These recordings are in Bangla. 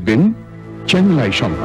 Bin Cheng Lai Shong.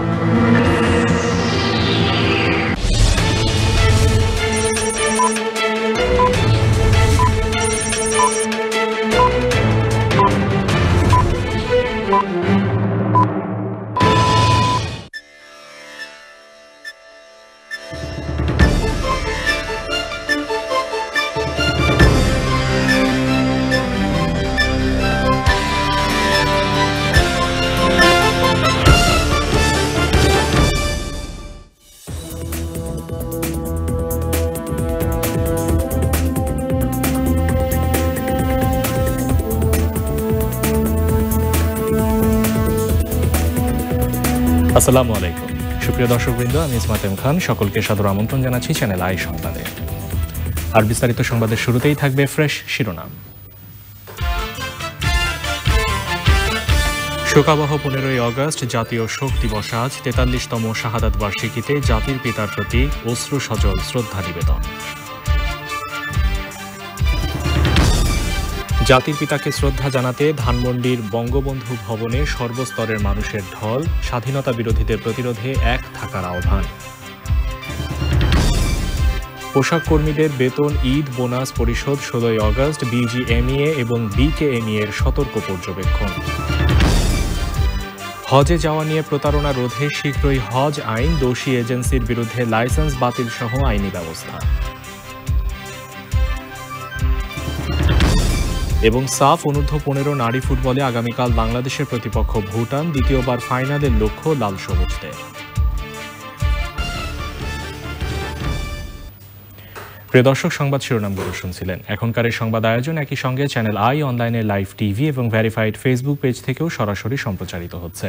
আসসালামু আলাইকুম সুপ্রিয় দর্শকবৃন্দ আমি ইসমাতেম খান সকলকে সাদর আমন্ত্রণ জানাচ্ছি চ্যানেল আই সন্তানে আর বিস্তারিত সংবাদের শুরুতেই থাকবে ফ্রেশ শিরোনাম শোকাবহ পনেরোই অগস্ট জাতীয় শোক দিবস আজ তেতাল্লিশতম শাহাদাত বার্ষিকীতে জাতির পিতার প্রতি অশ্রু সজল শ্রদ্ধা নিবেদন জাতির পিতাকে শ্রদ্ধা জানাতে ধানমন্ডির বঙ্গবন্ধু ভবনে সর্বস্তরের মানুষের ঢল স্বাধীনতা বিরোধীদের প্রতিরোধে এক থাকার আহ্বান পোশাক কর্মীদের বেতন ঈদ বোনাস পরিষদ ষোলোই অগস্ট বিজিএমইএ এবং বিকেএমইএ এর সতর্ক পর্যবেক্ষণ হজে যাওয়া নিয়ে প্রতারণা রোধে শীঘ্রই হজ আইন দোষী এজেন্সির বিরুদ্ধে লাইসেন্স বাতিল সহ আইনি ব্যবস্থা এবং সাফ অনূর্ধ্ব পনেরো নারী ফুটবলে আগামীকাল বাংলাদেশের প্রতিপক্ষ ভুটান দ্বিতীয়বার ফাইনালের লক্ষ্য লাল সবুজদের প্রিয় দর্শক সংবাদ শিরোনামগুলো শুনছিলেন এখনকার এই সংবাদ আয়োজন একই সঙ্গে চ্যানেল আই অনলাইনে লাইভ টিভি এবং ভ্যারিফাইড ফেসবুক পেজ থেকেও সরাসরি সম্প্রচারিত হচ্ছে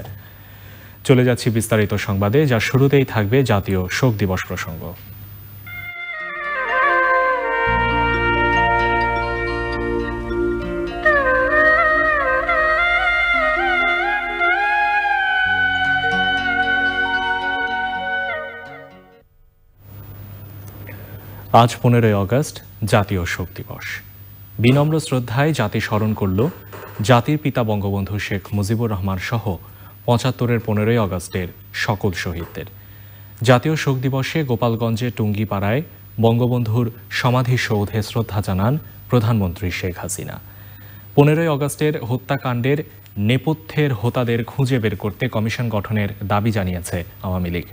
চলে যাচ্ছি বিস্তারিত সংবাদে যা শুরুতেই থাকবে জাতীয় শোক দিবস প্রসঙ্গ আজ পনেরোই অগস্ট জাতীয় শোক দিবস বিনম্র শ্রদ্ধায় জাতি স্মরণ করল জাতির পিতা বঙ্গবন্ধু শেখ মুজিবুর রহমান সহ পঁচাত্তরের পনেরোই অগস্টের সকল শহীদদের জাতীয় শোক দিবসে গোপালগঞ্জে টুঙ্গিপাড়ায় বঙ্গবন্ধুর সমাধিসৌধে শ্রদ্ধা জানান প্রধানমন্ত্রী শেখ হাসিনা পনেরোই অগস্টের হত্যাকাণ্ডের নেপথ্যের হোতাদের খুঁজে বের করতে কমিশন গঠনের দাবি জানিয়েছে আওয়ামী লীগ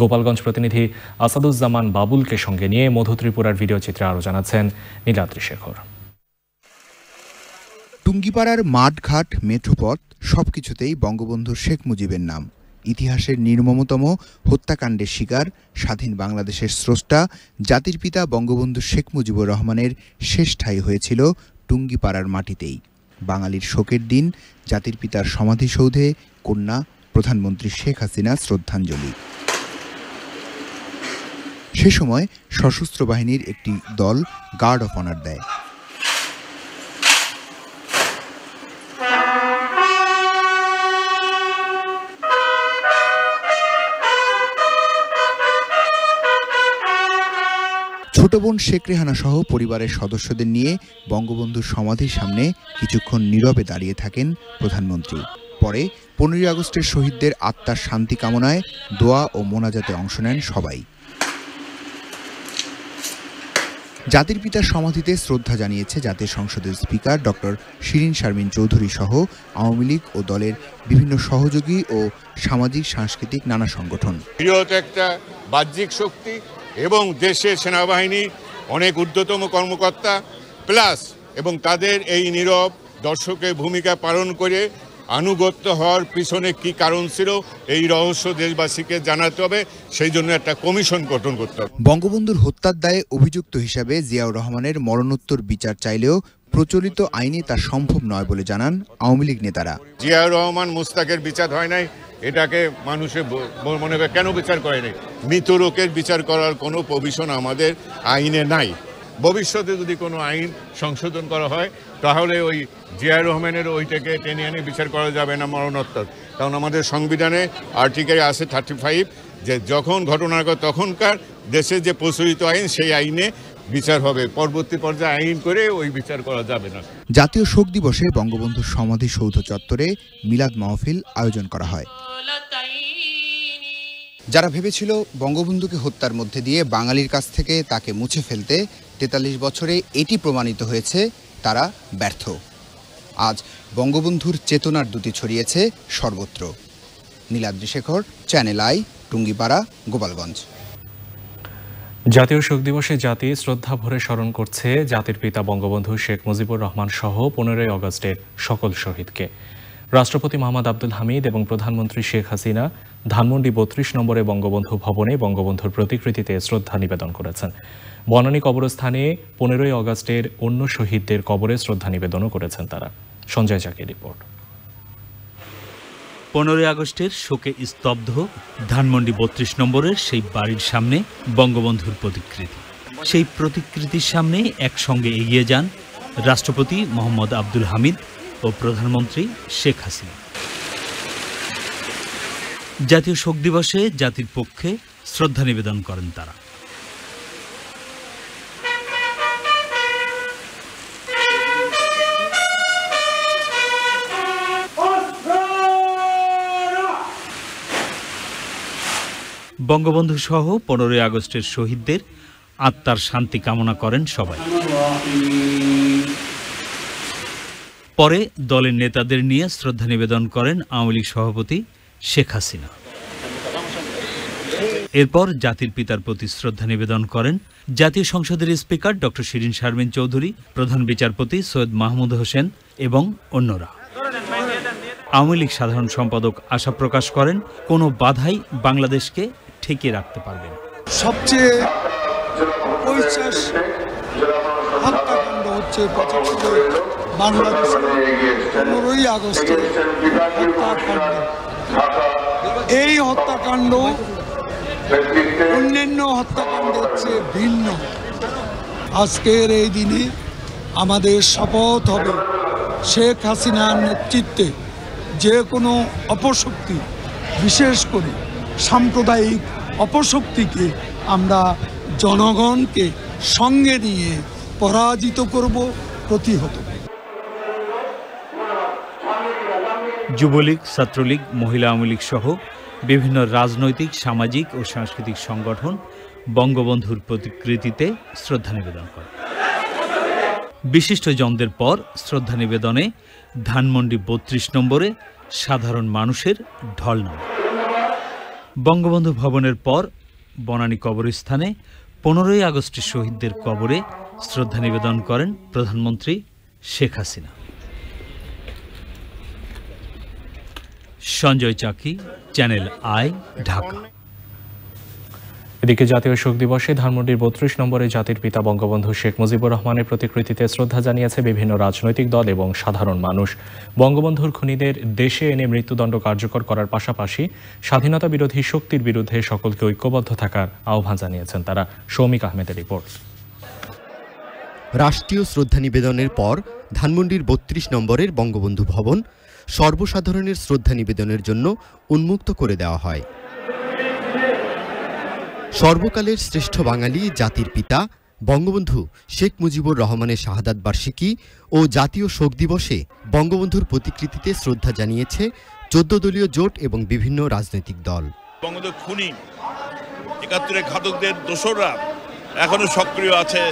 গোপালগঞ্জ প্রতিনিধি আসাদুজ্জামান বাবুলকে সঙ্গে নিয়ে মধু ত্রিপুরার ভিডিও চিত্রে আরও জানাচ্ছেন নীলাদ্রি শেখর টুঙ্গিপাড়ার মাঠঘাট মেঠোপথ সব কিছুতেই বঙ্গবন্ধু শেখ মুজিবের নাম ইতিহাসের নির্মমতম হত্যাকাণ্ডের শিকার স্বাধীন বাংলাদেশের স্রষ্টা জাতির পিতা বঙ্গবন্ধু শেখ মুজিবুর রহমানের শেষ ঠাই হয়েছিল টুঙ্গিপাড়ার মাটিতেই বাঙালির শোকের দিন জাতির পিতার সমাধিসৌধে কন্যা প্রধানমন্ত্রী শেখ হাসিনা শ্রদ্ধাঞ্জলি সে সময় সশস্ত্র বাহিনীর একটি দল গার্ড অফ অনার দেয় ছোট বোন শেখ রেহানা সহ পরিবারের সদস্যদের নিয়ে বঙ্গবন্ধুর সমাধির সামনে কিছুক্ষণ নীরবে দাঁড়িয়ে থাকেন প্রধানমন্ত্রী পরে পনেরোই আগস্টের শহীদদের আত্মার শান্তি কামনায় দোয়া ও মোনাজাতে অংশ নেন সবাই জাতির পিতার সমাধিতে শ্রদ্ধা জানিয়েছে জাতীয় সংসদের স্পিকার ডক্টর শিরিন শারমিন চৌধুরী সহ আওয়ামী লীগ ও দলের বিভিন্ন সহযোগী ও সামাজিক সাংস্কৃতিক নানা সংগঠন একটা বাহ্যিক শক্তি এবং দেশের সেনাবাহিনী অনেক ঊর্ধ্বতম কর্মকর্তা প্লাস এবং তাদের এই নীরব দর্শকের ভূমিকা পালন করে আনুগত্য হওয়ার পিছনে কি কারণ ছিল এই রহস্য দেশবাসীকে জানাতে হবে সেই জন্য একটা কমিশন গঠন করতে হবে বঙ্গবন্ধুর হত্যার দায়ে অভিযুক্ত হিসাবে জিয়াউর রহমানের মরণোত্তর বিচার চাইলেও প্রচলিত আইনে তা সম্ভব নয় বলে জানান আওয়ামী লীগ নেতারা জিয়াউর রহমান মুস্তাকের বিচার হয় নাই এটাকে মানুষে মনে করে কেন বিচার করে নাই মৃত লোকের বিচার করার কোনো প্রভিশন আমাদের আইনে নাই ভবিষ্যতে যদি কোনো আইন সংশোধন করা হয় তাহলে ওই জিয়া রহমানের ওইটাকে টেনে এনে বিচার করা যাবে না মরণোত্তর কারণ আমাদের সংবিধানে আর্টিকেল আছে থার্টি ফাইভ যে যখন ঘটনা তখনকার দেশে যে প্রচলিত আইন সেই আইনে বিচার হবে পরবর্তী পর্যায়ে আইন করে ওই বিচার করা যাবে না জাতীয় শোক দিবসে বঙ্গবন্ধু সমাধি সৌধ চত্বরে মিলাদ মাহফিল আয়োজন করা হয় যারা ভেবেছিল বঙ্গবন্ধুকে হত্যার মধ্যে দিয়ে বাঙালির কাছ থেকে তাকে মুছে ফেলতে তেতাল্লিশ বছরে এটি প্রমাণিত হয়েছে তারা ব্যর্থ আজ বঙ্গবন্ধুর চেতনার দুটি ছড়িয়েছে সর্বত্র নীলাদ্রি শেখর চ্যানেল আই টুঙ্গিপাড়া গোপালগঞ্জ জাতীয় শোক দিবসে জাতি শ্রদ্ধা ভরে স্মরণ করছে জাতির পিতা বঙ্গবন্ধু শেখ মুজিবুর রহমান সহ পনেরোই অগস্টের সকল শহীদকে রাষ্ট্রপতি মোহাম্মদ আব্দুল হামিদ এবং প্রধানমন্ত্রী শেখ হাসিনা ধানমন্ডি বত্রিশ নম্বরে বঙ্গবন্ধু ভবনে বঙ্গবন্ধুর প্রতিকৃতিতে শ্রদ্ধা নিবেদন করেছেন বনানী কবরস্থানে পনেরোই অগস্টের অন্য শহীদদের কবরে শ্রদ্ধা নিবেদনও করেছেন তারা সঞ্জয় চাকের রিপোর্ট পনেরোই আগস্টের শোকে স্তব্ধ ধানমন্ডি বত্রিশ নম্বরের সেই বাড়ির সামনে বঙ্গবন্ধুর প্রতিকৃতি সেই প্রতিকৃতির সামনে একসঙ্গে এগিয়ে যান রাষ্ট্রপতি মোহাম্মদ আব্দুল হামিদ ও প্রধানমন্ত্রী শেখ হাসিনা জাতীয় শোক দিবসে জাতির পক্ষে শ্রদ্ধা নিবেদন করেন তারা বঙ্গবন্ধু সহ পনেরোই আগস্টের শহীদদের আত্মার শান্তি কামনা করেন সবাই পরে দলের নেতাদের নিয়ে শ্রদ্ধা নিবেদন করেন আওয়ামী লীগ সভাপতি শেখ হাসিনা এরপর জাতির পিতার প্রতি শ্রদ্ধা নিবেদন করেন জাতীয় সংসদের স্পিকার ডক্টর শিরিন শারমিন চৌধুরী প্রধান বিচারপতি সৈয়দ মাহমুদ হোসেন এবং অন্যরা আওয়ামী লীগ সাধারণ সম্পাদক আশা প্রকাশ করেন কোনো বাধাই বাংলাদেশকে ঠেকিয়ে রাখতে পারবেন সবচেয়ে হত্যাকাণ্ড হচ্ছে বাংলাদেশে পনেরোই আগস্টে হত্যাকাণ্ড এই হত্যাকাণ্ড অন্যান্য হত্যাকাণ্ডের চেয়ে ভিন্ন আজকের এই দিনে আমাদের শপথ হবে শেখ হাসিনার নেতৃত্বে যে কোনো অপশক্তি বিশেষ করে সাম্প্রদায়িক অপশক্তিকে আমরা জনগণকে সঙ্গে নিয়ে পরাজিত করব প্রতিহত যুবলীগ ছাত্রলীগ মহিলা আওয়ামী লীগ সহ বিভিন্ন রাজনৈতিক সামাজিক ও সাংস্কৃতিক সংগঠন বঙ্গবন্ধুর প্রতিকৃতিতে শ্রদ্ধা নিবেদন করে বিশিষ্টজনদের পর শ্রদ্ধা নিবেদনে ধানমন্ডি বত্রিশ নম্বরে সাধারণ মানুষের ঢল নামে বঙ্গবন্ধু ভবনের পর বনানী কবরস্থানে পনেরোই আগস্টে শহীদদের কবরে শ্রদ্ধা নিবেদন করেন প্রধানমন্ত্রী শেখ হাসিনা সঞ্জয় চাকি চ্যানেল আই ঢাকা এদিকে জাতীয় শোক দিবসে ধানমন্ডির বত্রিশ নম্বরে জাতির পিতা বঙ্গবন্ধু শেখ মুজিবুর রহমানের প্রতিকৃতিতে শ্রদ্ধা জানিয়েছে বিভিন্ন রাজনৈতিক দল এবং সাধারণ মানুষ বঙ্গবন্ধুর খুনিদের দেশে এনে মৃত্যুদণ্ড কার্যকর করার পাশাপাশি স্বাধীনতা বিরোধী শক্তির বিরুদ্ধে সকলকে ঐক্যবদ্ধ থাকার আহ্বান জানিয়েছেন তারা শৌমিক আহমেদের রিপোর্ট রাষ্ট্রীয় শ্রদ্ধা নিবেদনের পর ধানমন্ডির বত্রিশ নম্বরের বঙ্গবন্ধু ভবন সর্বসাধারণের শ্রদ্ধা নিবেদনের জন্য উন্মুক্ত করে দেওয়া হয় সর্বকালের শ্রেষ্ঠ বাঙালি জাতির পিতা বঙ্গবন্ধু শেখ মুজিবুর রহমানের শাহাদাত বার্ষিকী ও জাতীয় শোক দিবসে বঙ্গবন্ধুর প্রতিকৃতিতে শ্রদ্ধা জানিয়েছে চোদ্দ দলীয় জোট এবং বিভিন্ন রাজনৈতিক দল বঙ্গবন্ধু খুনি একাত্তরের ঘাতকদের দোসররা এখনও সক্রিয় আছে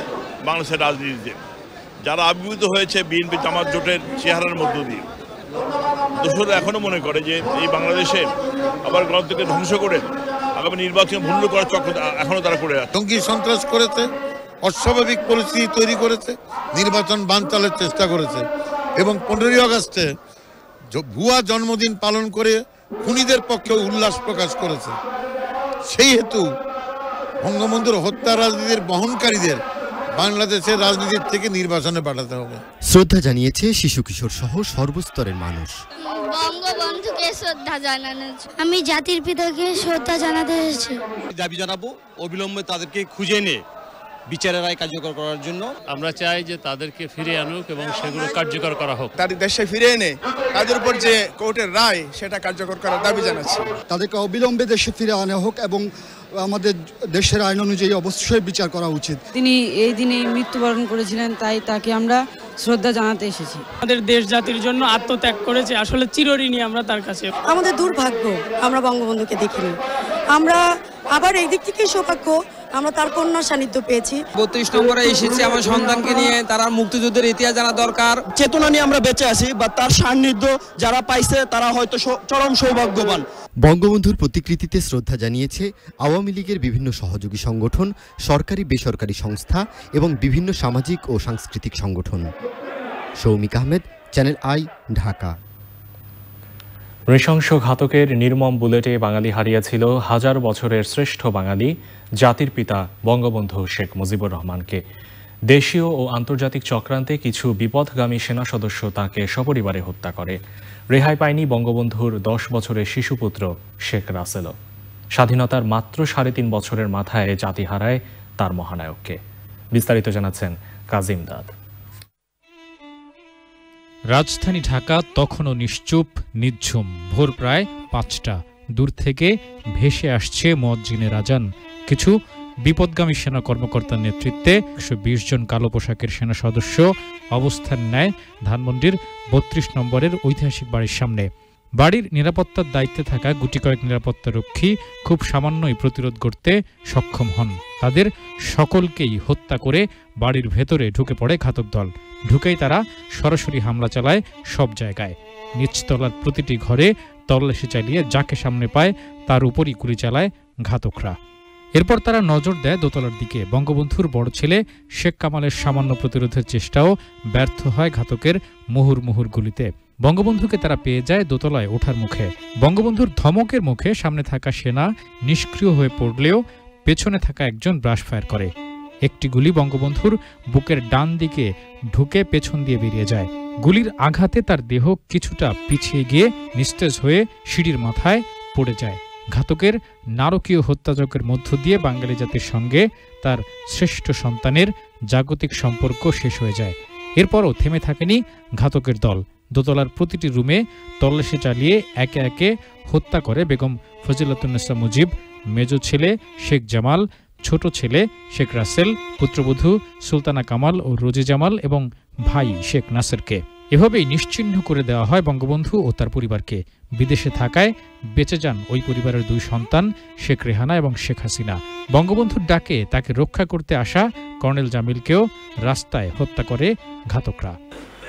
বাংলাদেশের রাজনীতিতে যারা আবির্ভূত হয়েছে বিএনপি জামাত জোটের চেহারার মধ্য দিয়ে দোসররা এখনও মনে করে যে এই বাংলাদেশে আবার গণতন্ত্রকে ধ্বংস করে আগামী নির্বাচন ভণ্ড করার চক্র এখনো তারা করে আছে জঙ্গি সন্ত্রাস করেছে অস্বাভাবিক পরিস্থিতি তৈরি করেছে নির্বাচন বানচালের চেষ্টা করেছে এবং পনেরোই আগস্টে ভুয়া জন্মদিন পালন করে খুনিদের পক্ষে উল্লাস প্রকাশ করেছে সেই হেতু বঙ্গবন্ধুর হত্যা রাজনীতির বহনকারীদের বাংলাদেশের রাজনীতির থেকে নির্বাচনে পাঠাতে হবে শ্রদ্ধা জানিয়েছে শিশু কিশোর সহ সর্বস্তরের মানুষ বঙ্গবন্ধুকে শ্রদ্ধা জানানো আমি জাতির পিতাকে শ্রদ্ধা জানাতে এসেছি দাবি জানাবো অবিলম্বে তাদেরকে খুঁজে নিয়ে বিচারের রায় কার্যকর করার জন্য আমরা চাই যে তাদেরকে ফিরে আনুক এবং সেগুলো কার্যকর করা হোক তাদের দেশে ফিরে এনে তাদের উপর যে কোর্টের রায় সেটা কার্যকর করার দাবি জানাচ্ছি তাদেরকে অবিলম্বে দেশে ফিরে আনা হোক এবং আমাদের দেশের আইন অনুযায়ী অবশ্যই বিচার করা উচিত তিনি এই দিনে মৃত্যুবরণ করেছিলেন তাই তাকে আমরা শ্রদ্ধা জানাতে এসেছি আমাদের দেশ জাতির জন্য আত্মত্যাগ করেছে আসলে চিরঋণী আমরা তার কাছে আমাদের দুর্ভাগ্য আমরা বঙ্গবন্ধুকে দেখিনি আমরা আবার এই দিক থেকে সৌভাগ্য আমরা তার কন্যা সান্নিধ্য পেয়েছি বত্রিশ নম্বরে এসেছি আমার সন্তানকে নিয়ে তারা মুক্তিযুদ্ধের ইতিহাস জানা দরকার চেতনা নিয়ে আমরা বেঁচে আছি বা তার সান্নিধ্য যারা পাইছে তারা হয়তো চরম সৌভাগ্যবান বঙ্গবন্ধুর প্রতিকৃতিতে শ্রদ্ধা জানিয়েছে আওয়ামী লীগের বিভিন্ন সহযোগী সংগঠন সরকারি বেসরকারি সংস্থা এবং বিভিন্ন সামাজিক ও সাংস্কৃতিক সংগঠন সৌমিক আহমেদ চ্যানেল আই ঢাকা নৃশংস ঘাতকের নির্মম বুলেটে বাঙালি হারিয়েছিল হাজার বছরের শ্রেষ্ঠ বাঙালি জাতির পিতা বঙ্গবন্ধু শেখ মুজিবুর রহমানকে দেশীয় ও আন্তর্জাতিক চক্রান্তে কিছু বিপদগামী সেনা সদস্য তাকে সপরিবারে হত্যা করে রেহাই পায়নি বঙ্গবন্ধুর দশ বছরের শিশুপুত্র শেখ রাসেলও স্বাধীনতার মাত্র সাড়ে তিন বছরের মাথায় জাতি হারায় তার মহানায়ককে বিস্তারিত জানাচ্ছেন দাদ রাজধানী ঢাকা তখনও নিশ্চুপ নিঝুম ভোর প্রায় পাঁচটা দূর থেকে ভেসে আসছে মজ্জিনে রাজান কিছু বিপদগামী সেনা কর্মকর্তার নেতৃত্বে একশো জন কালো পোশাকের সেনা সদস্য অবস্থান নেয় ধানমন্ডির বত্রিশ নম্বরের ঐতিহাসিক বাড়ির সামনে বাড়ির নিরাপত্তার দায়িত্বে থাকা গুটি কয়েক নিরাপত্তারক্ষী খুব সামান্যই প্রতিরোধ করতে সক্ষম হন তাদের সকলকেই হত্যা করে বাড়ির ভেতরে ঢুকে পড়ে ঘাতক দল ঢুকেই তারা সরাসরি হামলা চালায় সব জায়গায় নিচতলার প্রতিটি ঘরে তল্লাশি চালিয়ে যাকে সামনে পায় তার উপরই গুলি চালায় ঘাতকরা এরপর তারা নজর দেয় দোতলার দিকে বঙ্গবন্ধুর বড় ছেলে শেখ কামালের সামান্য প্রতিরোধের চেষ্টাও ব্যর্থ হয় ঘাতকের মুহুর মুহুর গুলিতে বঙ্গবন্ধুকে তারা পেয়ে যায় দোতলায় ওঠার মুখে বঙ্গবন্ধুর ধমকের মুখে সামনে থাকা সেনা নিষ্ক্রিয় হয়ে পড়লেও পেছনে থাকা একজন ব্রাশ ফায়ার করে একটি গুলি বঙ্গবন্ধুর বুকের ডান দিকে ঢুকে পেছন দিয়ে বেরিয়ে যায় গুলির আঘাতে তার দেহ কিছুটা পিছিয়ে গিয়ে নিস্তেজ হয়ে সিঁড়ির মাথায় পড়ে যায় ঘাতকের নারকীয় হত্যাযজ্ঞের মধ্য দিয়ে বাঙালি জাতির সঙ্গে তার শ্রেষ্ঠ সন্তানের জাগতিক সম্পর্ক শেষ হয়ে যায় এরপরও থেমে থাকেনি ঘাতকের দল দোতলার প্রতিটি রুমে তল্লাশি চালিয়ে একে একে হত্যা করে বেগম ফজিলাতুন্নেসা মুজিব মেজ ছেলে শেখ জামাল ছোট ছেলে শেখ রাসেল পুত্রবধূ সুলতানা কামাল ও রোজি জামাল এবং ভাই শেখ নাসেরকে এভাবেই নিশ্চিহ্ন করে দেওয়া হয় বঙ্গবন্ধু ও তার পরিবারকে বিদেশে থাকায় বেঁচে যান ওই পরিবারের দুই সন্তান শেখ রেহানা এবং শেখ হাসিনা বঙ্গবন্ধুর ডাকে তাকে রক্ষা করতে আসা কর্নেল জামিলকেও রাস্তায় হত্যা করে ঘাতকরা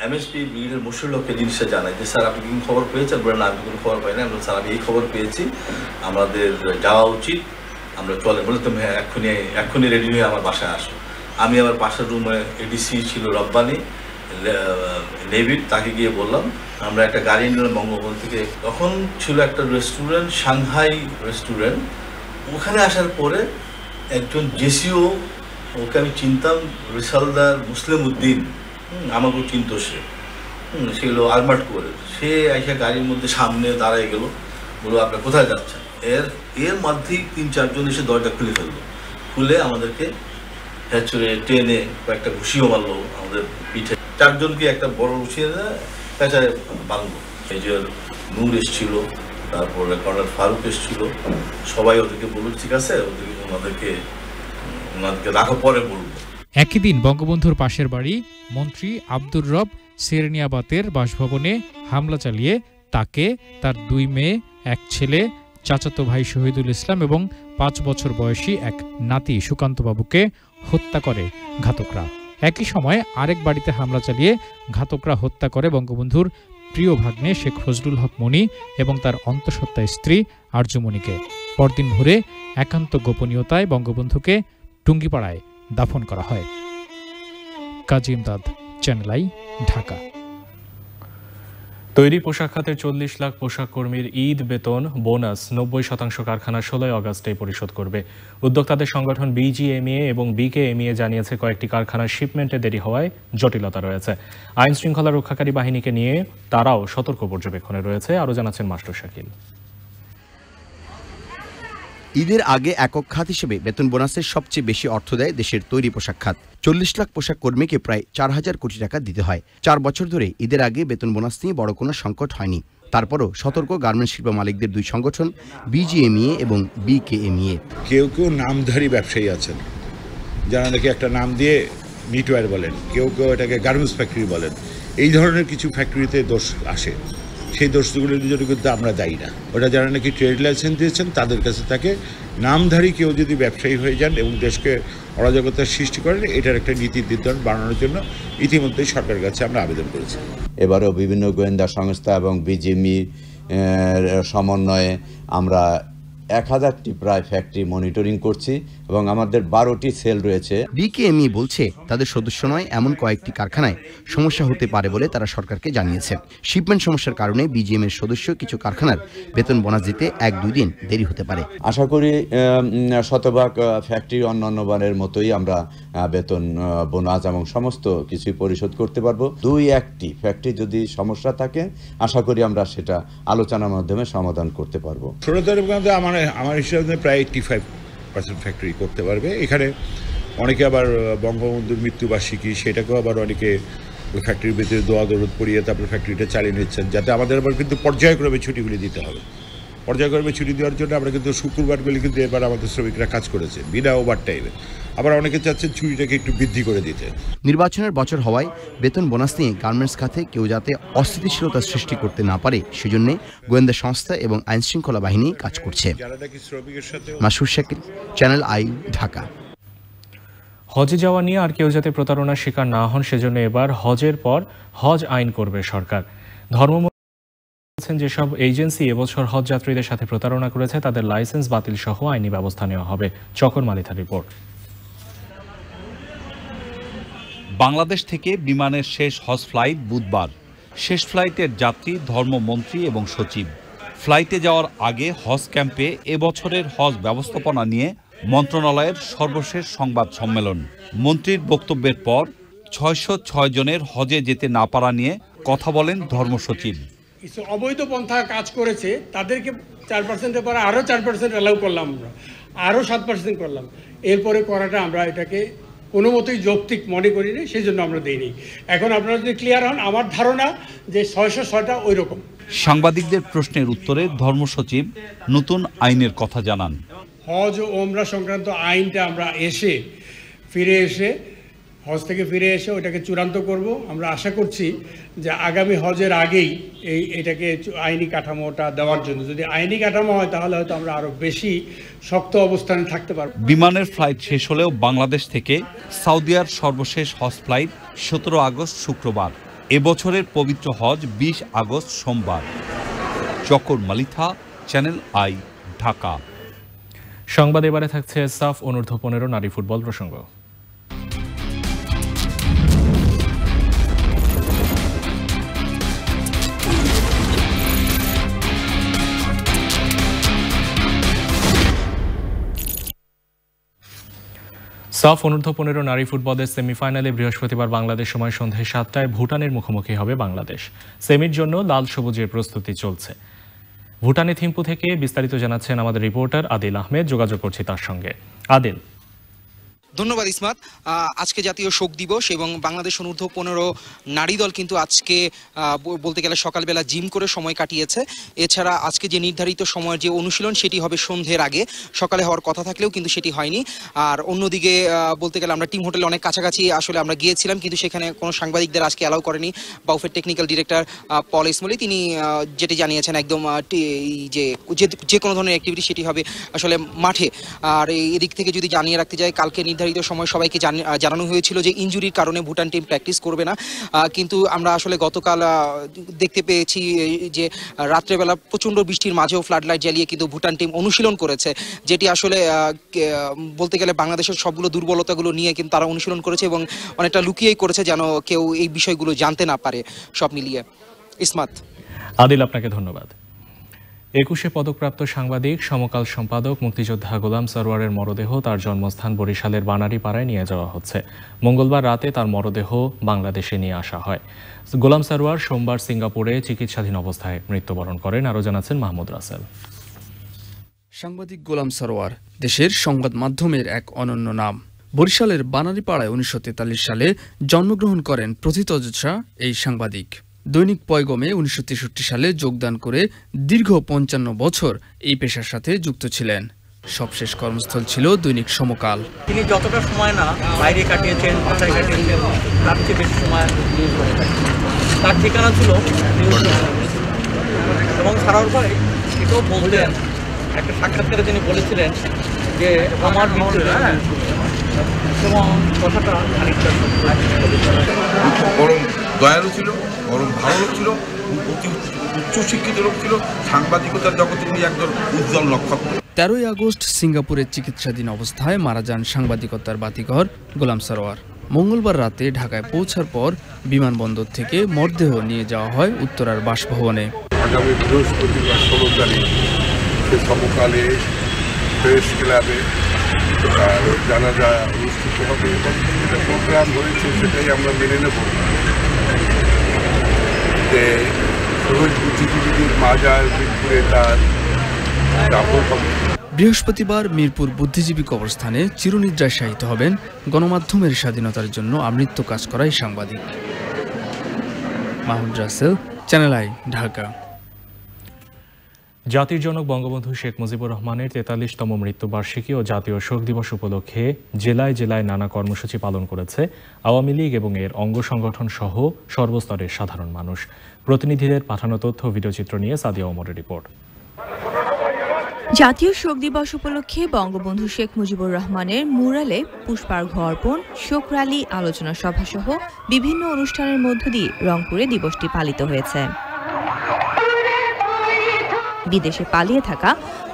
এমএসপি ব্রিগেডের মুসুর লোককে জিনিসটা জানাই যে স্যার আপনি কি খবর পেয়েছেন বলেন না আমি কোনো খবর পাই না আমরা স্যার আমি এই খবর পেয়েছি আমাদের যাওয়া উচিত আমরা চলে বলে তুমি হ্যাঁ এক্ষুনি এক্ষুনি রেডি হয়ে আমার বাসায় আসো আমি আমার পাশের রুমে এডিসি ছিল রব্বানি নেভির তাকে গিয়ে বললাম আমরা একটা গাড়ি নিলাম বঙ্গবন্ধু থেকে তখন ছিল একটা রেস্টুরেন্ট সাংহাই রেস্টুরেন্ট ওখানে আসার পরে একজন জেসিও ওকে আমি চিনতাম রিসালদার মুসলিম উদ্দিন আমাকে চিনত সে সেগুলো আলমার্ট করে সে এসে গাড়ির মধ্যে সামনে দাঁড়ায় গেল বললো আপনার কোথায় যাচ্ছেন এর এর মধ্যেই তিন চারজন এসে দরজা খুলে ফেললো খুলে আমাদেরকে হ্যাচুরে টেনে কয়েকটা ঘুষিও মারলো আমাদের পিঠে চারজনকে একটা বড় ঘুষিয়ে পেঁচায় মারলো মেজর নূর এসেছিল তারপরে কর্নার ফারুক এসেছিল সবাই ওদেরকে বলল ঠিক আছে ওদেরকে ওনাদেরকে ওনাদেরকে রাখা পরে বলুন একই দিন বঙ্গবন্ধুর পাশের বাড়ি মন্ত্রী আব্দুর রব সেরেনিয়াবাতের বাসভবনে হামলা চালিয়ে তাকে তার দুই মেয়ে এক ছেলে চাচাতো ভাই শহীদুল ইসলাম এবং পাঁচ বছর বয়সী এক নাতি সুকান্তবাবুকে হত্যা করে ঘাতকরা একই সময় আরেক বাড়িতে হামলা চালিয়ে ঘাতকরা হত্যা করে বঙ্গবন্ধুর প্রিয় ভাগ্নে শেখ ফজলুল হক মণি এবং তার অন্তঃসত্ত্বা স্ত্রী আর্যমণিকে পরদিন ভোরে একান্ত গোপনীয়তায় বঙ্গবন্ধুকে টুঙ্গিপাড়ায় দাফন করা হয় কাজী ইমদাদ চেন্নাই ঢাকা তৈরি পোশাক খাতের চল্লিশ লাখ পোশাক কর্মীর ঈদ বেতন বোনাস নব্বই শতাংশ কারখানা ষোলোই অগাস্টে পরিশোধ করবে উদ্যোক্তাদের সংগঠন বিজিএমইএ এবং বিকেএমইএ জানিয়েছে কয়েকটি কারখানার শিপমেন্টে দেরি হওয়ায় জটিলতা রয়েছে আইন শৃঙ্খলা রক্ষাকারী বাহিনীকে নিয়ে তারাও সতর্ক পর্যবেক্ষণে রয়েছে আরও জানাচ্ছেন মাস্টার শাকিল ঈদের আগে একক খাত হিসেবে বেতন বোনাসের সবচেয়ে বেশি অর্থ দেয় দেশের তৈরি পোশাক খাত চল্লিশ লাখ পোশাক কর্মীকে প্রায় চার হাজার কোটি টাকা দিতে হয় চার বছর ধরে ঈদের আগে বেতন বোনাস নিয়ে বড় কোনো সংকট হয়নি তারপরও সতর্ক গার্মেন্টস শিল্প মালিকদের দুই সংগঠন বিজিএমইএ এবং বিকেএমইএ কেউ কেউ নামধারী ব্যবসায়ী আছেন যারা নাকি একটা নাম দিয়ে মিটওয়্যার বলেন কেউ কেউ এটাকে গার্মেন্টস ফ্যাক্টরি বলেন এই ধরনের কিছু ফ্যাক্টরিতে দোষ আসে সেই দোষগুলির জন্য কিন্তু আমরা দায়ী না ওটা যারা নাকি ট্রেড লাইসেন্স দিয়েছেন তাদের কাছে তাকে নামধারী কেউ যদি ব্যবসায়ী হয়ে যান এবং দেশকে অরাজকতার সৃষ্টি করেন এটার একটা নীতি নির্ধারণ বানানোর জন্য ইতিমধ্যেই সরকারের কাছে আমরা আবেদন করেছি এবারও বিভিন্ন গোয়েন্দা সংস্থা এবং বিজেমির সমন্বয়ে আমরা এক হাজারটি প্রায় ফ্যাক্টরি মনিটরিং করছি এবং আমাদের বারোটি সেল রয়েছে বিকেএমই বলছে তাদের সদস্য নয় এমন কয়েকটি কারখানায় সমস্যা হতে পারে বলে তারা সরকারকে জানিয়েছে শিপমেন্ট সমস্যার কারণে বিজিএম এর সদস্য কিছু কারখানার বেতন বোনাস দিতে এক দুই দিন দেরি হতে পারে আশা করি শতভাগ ফ্যাক্টরি অন্যান্য বারের মতোই আমরা বেতন বোনাস এবং সমস্ত কিছু পরিশোধ করতে পারবো দুই একটি ফ্যাক্টরি যদি সমস্যা থাকে আশা করি আমরা সেটা আলোচনার মাধ্যমে সমাধান করতে পারবো আমার আমার হিসাবে প্রায় এইটটি ফাইভ পার্সেন্ট ফ্যাক্টরি করতে পারবে এখানে অনেকে আবার বঙ্গবন্ধুর মৃত্যুবার্ষিকী সেটাকেও আবার অনেকে ফ্যাক্টরির ভিতরে দোয়া দরদ পড়িয়ে তারপরে ফ্যাক্টরিটা চালিয়ে নিচ্ছেন যাতে আমাদের আবার কিন্তু পর্যায়ক্রমে ছুটিগুলি দিতে হবে পর্যায়ক্রমে ছুটি দেওয়ার জন্য আমরা কিন্তু শুক্রবারগুলি কিন্তু এবার আমাদের শ্রমিকরা কাজ করেছে বিনা ওভার টাইমে আবার অনেকে চাচ্ছে ছুটিটাকে একটু বৃদ্ধি করে দিতে নির্বাচনের বছর হওয়ায় বেতন বোনাস নিয়ে গার্মেন্টস খাতে কেউ যাতে অস্থিতিশীলতা সৃষ্টি করতে না পারে সেজন্য গোয়েন্দা সংস্থা এবং আইন শৃঙ্খলা বাহিনী কাজ করছে মাসুর শাকির চ্যানেল আই ঢাকা হজে যাওয়া নিয়ে আর কেউ যাতে প্রতারণার শিকার না হন সেজন্য এবার হজের পর হজ আইন করবে সরকার ধর্ম যেসব এজেন্সি এবছর হজ যাত্রীদের সাথে প্রতারণা করেছে তাদের লাইসেন্স বাতিল সহ আইনি ব্যবস্থা নেওয়া হবে চকর মালিথার রিপোর্ট বাংলাদেশ থেকে বিমানের শেষ হজ ফ্লাইট বুধবার শেষ ফ্লাইটের যাত্রী ধর্মমন্ত্রী এবং সচিব ফ্লাইটে যাওয়ার আগে হজ ক্যাম্পে এবছরের হজ ব্যবস্থাপনা নিয়ে মন্ত্রণালয়ের সর্বশেষ সংবাদ সম্মেলন মন্ত্রীর বক্তব্যের পর ছয়শো ছয় জনের হজে যেতে না পারা নিয়ে কথা বলেন ধর্মসচিব কিছু অবৈধ পন্থা কাজ করেছে তাদেরকে চার পার্সেন্টের পরে আরও চার পার্সেন্ট অ্যালাউ করলাম আমরা আরও সাত পার্সেন্ট করলাম এরপরে করাটা আমরা এটাকে কোনো মতোই যৌক্তিক মনে করি না সেই জন্য আমরা দিইনি এখন আপনারা যদি ক্লিয়ার হন আমার ধারণা যে ছয়শো ছয়টা ওই রকম সাংবাদিকদের প্রশ্নের উত্তরে ধর্ম সচিব নতুন আইনের কথা জানান হজ ও ওমরা সংক্রান্ত আইনটা আমরা এসে ফিরে এসে হজ থেকে ফিরে এসে ওটাকে চূড়ান্ত করব আমরা আশা করছি যে আগামী হজের আগেই এই এটাকে আইনি কাঠামোটা দেওয়ার জন্য যদি আইনি কাঠামো হয় তাহলে হয়তো আমরা আরও বেশি শক্ত অবস্থানে থাকতে পারব বিমানের ফ্লাইট শেষ হলেও বাংলাদেশ থেকে সাউদিয়ার সর্বশেষ হজ ফ্লাইট সতেরো আগস্ট শুক্রবার এবছরের পবিত্র হজ বিশ আগস্ট সোমবার চকর মালিথা চ্যানেল আই ঢাকা সংবাদ এবারে থাকছে সাফ অনূর্ধ্ব পনেরো নারী ফুটবল প্রসঙ্গ সাফ অনুর্ধ পনেরো নারী ফুটবলের সেমিফাইনালে বৃহস্পতিবার বাংলাদেশ সময় সন্ধ্যে সাতটায় ভুটানের মুখোমুখি হবে বাংলাদেশ সেমির জন্য লাল সবুজের প্রস্তুতি চলছে ভুটানে থিম্পু থেকে বিস্তারিত জানাচ্ছেন আমাদের রিপোর্টার আদিল আহমেদ যোগাযোগ করছি তার সঙ্গে আদিল ধন্যবাদ ইসমাত আজকে জাতীয় শোক দিবস এবং বাংলাদেশ অনূর্ধ্ব পনেরো নারী দল কিন্তু আজকে বলতে গেলে সকালবেলা জিম করে সময় কাটিয়েছে এছাড়া আজকে যে নির্ধারিত সময়ের যে অনুশীলন সেটি হবে সন্ধ্যের আগে সকালে হওয়ার কথা থাকলেও কিন্তু সেটি হয়নি আর অন্যদিকে বলতে গেলে আমরা টিম হোটেলে অনেক কাছাকাছি আসলে আমরা গিয়েছিলাম কিন্তু সেখানে কোনো সাংবাদিকদের আজকে অ্যালাউ করেনি বাউফের টেকনিক্যাল ডিরেক্টর পল ইসমলি তিনি যেটি জানিয়েছেন একদম যে যে কোনো ধরনের অ্যাক্টিভিটি সেটি হবে আসলে মাঠে আর এদিক থেকে যদি জানিয়ে রাখতে যায় কালকে নির্ধারিত নির্ধারিত সময় সবাইকে জানানো হয়েছিল যে ইঞ্জুরির কারণে ভুটান টিম প্র্যাকটিস করবে না কিন্তু আমরা আসলে গতকাল দেখতে পেয়েছি যে রাত্রেবেলা প্রচণ্ড বৃষ্টির মাঝেও ফ্লাড লাইট জ্বালিয়ে কিন্তু ভুটান টিম অনুশীলন করেছে যেটি আসলে বলতে গেলে বাংলাদেশের সবগুলো দুর্বলতাগুলো নিয়ে কিন্তু তারা অনুশীলন করেছে এবং অনেকটা লুকিয়েই করেছে যেন কেউ এই বিষয়গুলো জানতে না পারে সব মিলিয়ে ইসমাত আদিল আপনাকে ধন্যবাদ একুশে পদকপ্রাপ্ত সাংবাদিক সমকাল সম্পাদক মুক্তিযোদ্ধা গোলাম সরওয়ারের মরদেহ তার জন্মস্থান বরিশালের বানারীপাড়ায় নিয়ে যাওয়া হচ্ছে মঙ্গলবার রাতে তার মরদেহ বাংলাদেশে নিয়ে আসা হয় গোলাম সরওয়ার সোমবার সিঙ্গাপুরে চিকিৎসাধীন অবস্থায় মৃত্যুবরণ করেন আরও জানাচ্ছেন মাহমুদ রাসেল সাংবাদিক গোলাম সরোয়ার দেশের সংবাদ মাধ্যমের এক অনন্য নাম বরিশালের বানারীপাড়ায় উনিশশো সালে জন্মগ্রহণ করেন প্রথিতযশা এই সাংবাদিক দৈনিক পয়গমে উনিশশো সালে যোগদান করে দীর্ঘ পঞ্চান্ন বছর এই পেশার সাথে যুক্ত ছিলেন সবশেষ কর্মস্থল ছিল দৈনিক সমকাল তিনি যতটা সময় না বাইরে কাটিয়েছেন তার চেয়ে বেশি সময় তার ঠিকানা ছিল এবং সারার ভাই এটাও বলতেন একটা সাক্ষাৎকারে তিনি বলেছিলেন যে আমার হ্যাঁ, এবং কথাটা দয়ালু ছিল বরং ভালো লোক ছিল অতি উচ্চশিক্ষিত লোক ছিল সাংবাদিকতার জগতে তিনি একজন উজ্জ্বল নক্ষত্র তেরোই আগস্ট সিঙ্গাপুরের চিকিৎসাধীন অবস্থায় মারা যান সাংবাদিকতার বাতিঘর গোলাম সারোয়ার মঙ্গলবার রাতে ঢাকায় পৌঁছার পর বিমানবন্দর থেকে মরদেহ নিয়ে যাওয়া হয় উত্তরার বাসভবনে আগামী বৃহস্পতিবার ষোলো তারিখ সমকালে প্রেস ক্লাবে জানাজা অনুষ্ঠিত হবে এবং প্রোগ্রাম হয়েছে সেটাই আমরা মেনে নেব সবুজ বুদ্ধিজীবীদের মাজার মিরপুরে তার বৃহস্পতিবার মিরপুর বুদ্ধিজীবী কবরস্থানে চিরনিদ্রায় শায়িত হবেন গণমাধ্যমের স্বাধীনতার জন্য আমৃত্যু কাজ করা এই সাংবাদিক মাহমুদ রাসেল চ্যানেল আই ঢাকা জাতির জনক বঙ্গবন্ধু শেখ মুজিবুর রহমানের তেতাল্লিশতম মৃত্যুবার্ষিকী ও জাতীয় শোক দিবস উপলক্ষে জেলায় জেলায় নানা কর্মসূচি পালন করেছে আওয়ামী লীগ এবং এর অঙ্গ সংগঠন সহ সর্বস্তরের সাধারণ মানুষ প্রতিনিধিদের পাঠানো তথ্য ভিডিওচিত্র নিয়ে সাদিয়া ওমরের রিপোর্ট জাতীয় শোক দিবস উপলক্ষে বঙ্গবন্ধু শেখ মুজিবুর রহমানের মুরালে পুষ্পার্ঘ অর্পণ শোক র্যালি আলোচনা সভা সহ বিভিন্ন অনুষ্ঠানের মধ্য দিয়ে রংপুরে দিবসটি পালিত হয়েছে বিদেশে পালিয়ে থাকা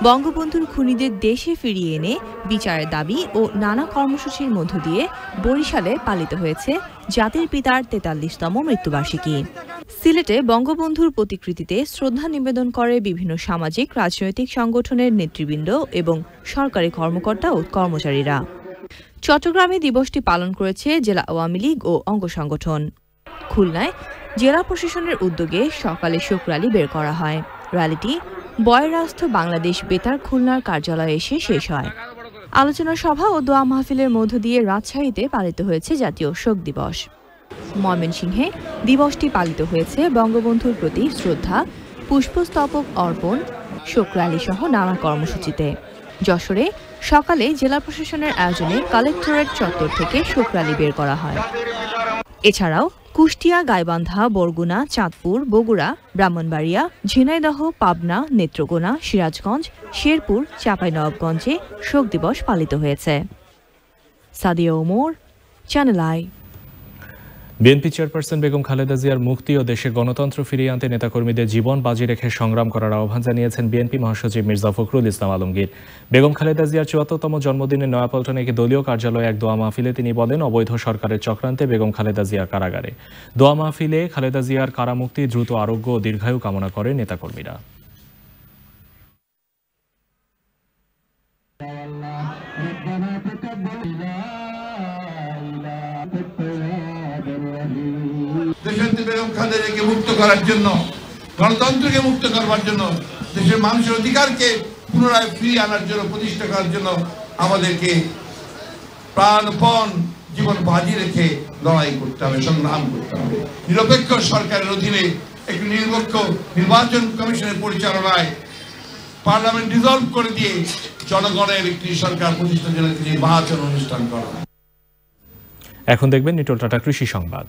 বঙ্গবন্ধুর খুনিদের দেশে ফিরিয়ে এনে বিচারের দাবি ও নানা কর্মসূচির মধ্য দিয়ে বরিশালে পালিত হয়েছে জাতির পিতার তেতাল্লিশতম মৃত্যুবার্ষিকী সিলেটে বঙ্গবন্ধুর প্রতিকৃতিতে শ্রদ্ধা নিবেদন করে বিভিন্ন সামাজিক রাজনৈতিক সংগঠনের নেতৃবৃন্দ এবং সরকারি কর্মকর্তা ও কর্মচারীরা চট্টগ্রামে দিবসটি পালন করেছে জেলা আওয়ামী লীগ ও অঙ্গ সংগঠন খুলনায় জেলা প্রশাসনের উদ্যোগে সকালে শোক র্যালি বের করা হয় র্যালিটি বয়রাস্থ বাংলাদেশ বেতার খুলনার কার্যালয়ে এসে শেষ হয় আলোচনা সভা ও দোয়া মাহফিলের মধ্য দিয়ে রাজশাহীতে পালিত হয়েছে জাতীয় শোক দিবস ময়মনসিংহে দিবসটি পালিত হয়েছে বঙ্গবন্ধুর প্রতি শ্রদ্ধা পুষ্পস্তবক অর্পণ শোক র্যালি সহ নানা কর্মসূচিতে যশোরে সকালে জেলা প্রশাসনের আয়োজনে কালেক্টরেট চত্বর থেকে শোক বের করা হয় এছাড়াও কুষ্টিয়া গাইবান্ধা বরগুনা চাঁদপুর বগুড়া ব্রাহ্মণবাড়িয়া ঝিনাইদহ পাবনা নেত্রকোনা সিরাজগঞ্জ শেরপুর চাঁপাইনবাবগঞ্জে শোক দিবস পালিত হয়েছে Sadia Omar channel I BNP chairperson Begum Khaleda জিয়ার মুক্তি ও দেশে গণতন্ত্র ফিরিয়ে আনতে নেতাকর্মীদের জীবন বাজি রেখে সংগ্রাম করার আহ্বান জানিয়েছেন বিএনপি মহাসচিব মির্জা ফখরুল ইসলাম আলমগীর বেগম খালেদা জিয়ার চুয়াত্তরতম জন্মদিনে নয়াপল্টনে একটি দলীয় কার্যালয়ে এক দোয়া মাহফিলে তিনি বলেন অবৈধ সরকারের চক্রান্তে বেগম খালেদা জিয়া কারাগারে দোয়া মাহফিলে খালেদা জিয়ার কারামুক্তি দ্রুত আরোগ্য ও দীর্ঘায়ু কামনা করে নেতাকর্মীরা দেশনেত্রী বেগম খাদেরকে মুক্ত করার জন্য গণতন্ত্রকে মুক্ত করবার জন্য দেশের মানুষের অধিকারকে পুনরায় ফিরিয়ে আনার জন্য প্রতিষ্ঠা করার জন্য আমাদেরকে প্রাণপণ জীবন বাজি রেখে লড়াই করতে হবে সংগ্রাম করতে হবে নিরপেক্ষ সরকারের অধীনে একটি নিরপেক্ষ নির্বাচন কমিশনের পরিচালনায় পার্লামেন্ট ডিজলভ করে দিয়ে জনগণের একটি সরকার প্রতিষ্ঠার জন্য নির্বাচন অনুষ্ঠান করা এখন দেখবেন নিটল টাটা কৃষি সংবাদ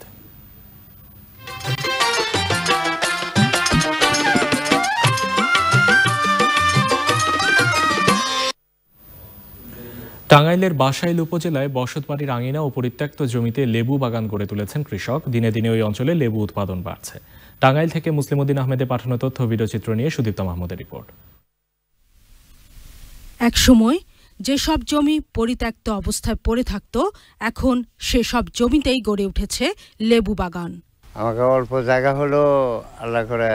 টাঙ্গাইলের বাসাইল উপজেলায় বসতবাড়ির আঙিনা ও পরিত্যক্ত জমিতে লেবু বাগান গড়ে তুলেছেন কৃষক দিনে দিনে ওই অঞ্চলে লেবু উৎপাদন বাড়ছে টাঙ্গাইল থেকে মুসলিম উদ্দিন আহমেদে পাঠানো তথ্য ভিডিওচিত্র নিয়ে সুদীপ্ত মাহমুদের রিপোর্ট এক সময় যেসব জমি পরিত্যক্ত অবস্থায় পড়ে থাকত এখন সেসব জমিতেই গড়ে উঠেছে লেবু বাগান আমাকে অল্প জায়গা হলো আল্লাহ করে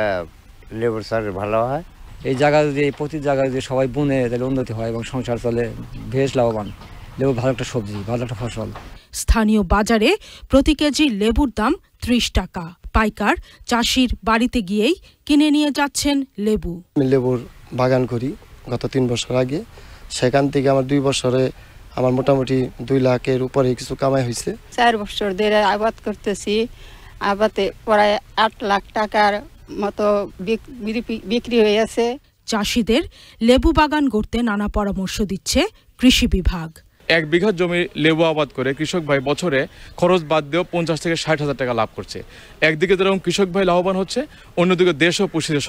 লেবুর সার ভালো হয় এই জায়গা যদি প্রতি জায়গায় যদি সবাই বুনে তাহলে উন্নতি হয় এবং সংসার চলে বেশ লাভবান লেবু ভালো একটা সবজি ভালো একটা ফসল স্থানীয় বাজারে প্রতি কেজি লেবুর দাম ত্রিশ টাকা পাইকার চাষির বাড়িতে গিয়েই কিনে নিয়ে যাচ্ছেন লেবু আমি লেবুর বাগান করি গত তিন বছর আগে সেখান থেকে আমার দুই বছরে আমার মোটামুটি দুই লাখের উপরে কিছু কামাই হয়েছে চার বছর ধরে আবাদ করতেছি আবাদে প্রায় আট লাখ টাকার মতো বিক্রি হয়ে আছে চাষিদের লেবু বাগান গড়তে নানা পরামর্শ দিচ্ছে কৃষি বিভাগ এক বিঘা জমি লেবু আবাদ করে কৃষক ভাই বছরে খরচ বাদ দিয়েও পঞ্চাশ থেকে ষাট হাজার টাকা লাভ করছে একদিকে যেরকম কৃষক ভাই লাভবান হচ্ছে অন্যদিকে দেশও পুষ্টিতে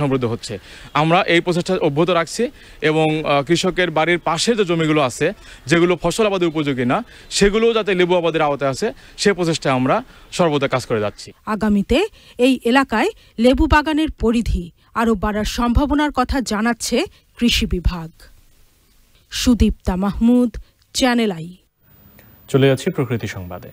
সমৃদ্ধ হচ্ছে আমরা এই প্রচেষ্টা অব্যাহত রাখছি এবং কৃষকের বাড়ির পাশে যে জমিগুলো আছে যেগুলো ফসল আবাদের উপযোগী না সেগুলোও যাতে লেবু আবাদের আওতায় আছে সে প্রচেষ্টায় আমরা সর্বদা কাজ করে যাচ্ছি আগামীতে এই এলাকায় লেবু বাগানের পরিধি আরও বাড়ার সম্ভাবনার কথা জানাচ্ছে কৃষি বিভাগ সুদীপ্তা মাহমুদ চ্যানেল আই চলে যাচ্ছি প্রকৃতি সংবাদে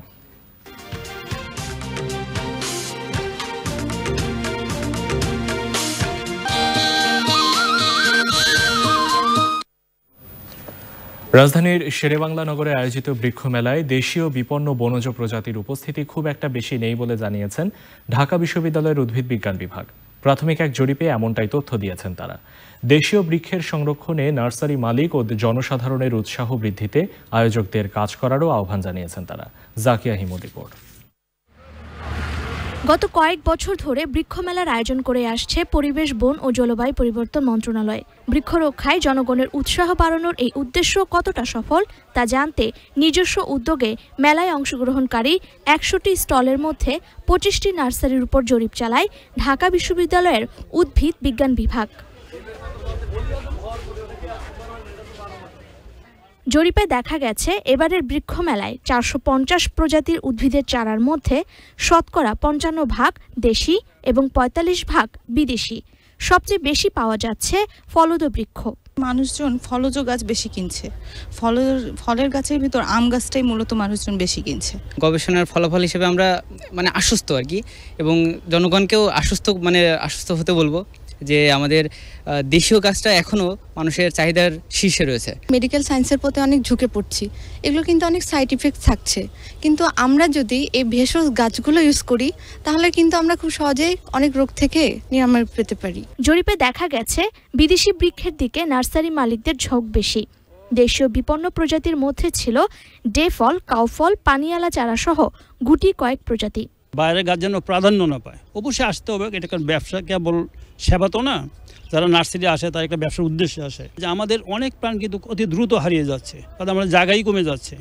রাজধানীর শেরেবাংলা নগরে আয়োজিত বৃক্ষ মেলায় দেশীয় বিপন্ন বনজ প্রজাতির উপস্থিতি খুব একটা বেশি নেই বলে জানিয়েছেন ঢাকা বিশ্ববিদ্যালয়ের উদ্ভিদ বিজ্ঞান বিভাগ প্রাথমিক এক জরিপে এমনটাই তথ্য দিয়েছেন তারা দেশীয় বৃক্ষের সংরক্ষণে নার্সারি মালিক ও জনসাধারণের উৎসাহ বৃদ্ধিতে আয়োজকদের কাজ করারও আহ্বান জানিয়েছেন তারা জাকিয়া হিমু রিপোর্ট গত কয়েক বছর ধরে বৃক্ষমেলার আয়োজন করে আসছে পরিবেশ বন ও জলবায়ু পরিবর্তন মন্ত্রণালয় বৃক্ষরক্ষায় জনগণের উৎসাহ বাড়ানোর এই উদ্দেশ্য কতটা সফল তা জানতে নিজস্ব উদ্যোগে মেলায় অংশগ্রহণকারী একশোটি স্টলের মধ্যে পঁচিশটি নার্সারির উপর জরিপ চালায় ঢাকা বিশ্ববিদ্যালয়ের উদ্ভিদ বিজ্ঞান বিভাগ জরিপে দেখা গেছে এবারের বৃক্ষমেলায় চারশো পঞ্চাশ প্রজাতির উদ্ভিদের চারার মধ্যে শতকরা পঞ্চান্ন ভাগ দেশি এবং ৪৫ ভাগ বিদেশি সবচেয়ে বেশি পাওয়া যাচ্ছে ফলদ বৃক্ষ মানুষজন ফলজ গাছ বেশি কিনছে ফল ফলের গাছের ভিতর আম গাছটাই মূলত মানুষজন বেশি কিনছে গবেষণার ফলাফল হিসেবে আমরা মানে আশ্বস্ত আর কি এবং জনগণকেও আশ্বস্ত মানে আশ্বস্ত হতে বলবো যে আমাদের দেশীয় গাছটা এখনও মানুষের চাহিদার শীর্ষে রয়েছে মেডিকেল সায়েন্সের প্রতি অনেক ঝুঁকে পড়ছি এগুলো কিন্তু অনেক সাইড ইফেক্ট থাকছে কিন্তু আমরা যদি এই ভেষজ গাছগুলো ইউজ করি তাহলে কিন্তু আমরা খুব সহজেই অনেক রোগ থেকে নিরাময় পেতে পারি জরিপে দেখা গেছে বিদেশি বৃক্ষের দিকে নার্সারি মালিকদের ঝোঁক বেশি দেশীয় বিপন্ন প্রজাতির মধ্যে ছিল ডেফল কাউফল পানিয়ালা চারাসহ গুটি কয়েক প্রজাতি বাইরের গাছ যেন প্রাধান্য না পায় অবশ্যই আসতে হবে এটা কারণ ব্যবসা কেবল সেবা তো না যারা নার্সারি আসে তারা একটা ব্যবসার উদ্দেশ্যে আসে যে আমাদের অনেক প্রাণ কিন্তু অতি দ্রুত হারিয়ে যাচ্ছে তাদের আমাদের জায়গাই কমে যাচ্ছে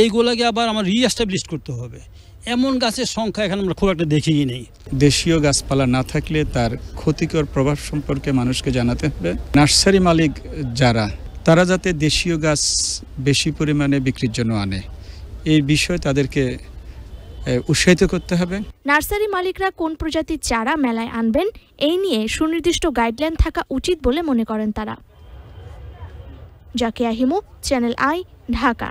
এইগুলোকে আবার আমার রিএস্টাবলিশ করতে হবে এমন গাছের সংখ্যা এখন আমরা খুব একটা দেখিই নেই দেশীয় গাছপালা না থাকলে তার ক্ষতিকর প্রভাব সম্পর্কে মানুষকে জানাতে হবে নার্সারি মালিক যারা তারা যাতে দেশীয় গাছ বেশি পরিমাণে বিক্রির জন্য আনে এই বিষয়ে তাদেরকে উৎসাহিত করতে হবে নার্সারি মালিকরা কোন প্রজাতির চারা মেলায় আনবেন এই নিয়ে সুনির্দিষ্ট গাইডলাইন থাকা উচিত বলে মনে করেন তারা জাকিয়া হিমু চ্যানেল আই ঢাকা